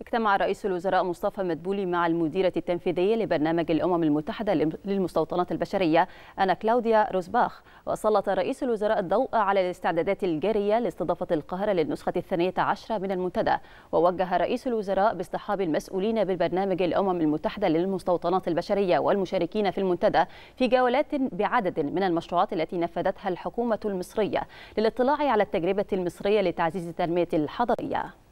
اجتمع رئيس الوزراء مصطفى مدبولي مع المديرة التنفيذية لبرنامج الأمم المتحدة للمستوطنات البشرية أنا كلاوديا روزباخ وسلط رئيس الوزراء الضوء على الاستعدادات الجارية لاستضافة القاهرة للنسخة الثانية عشرة من المنتدى ووجه رئيس الوزراء باصطحاب المسؤولين بالبرنامج الأمم المتحدة للمستوطنات البشرية والمشاركين في المنتدى في جولات بعدد من المشروعات التي نفذتها الحكومة المصرية للاطلاع على التجربة المصرية لتعزيز التنمية الحضرية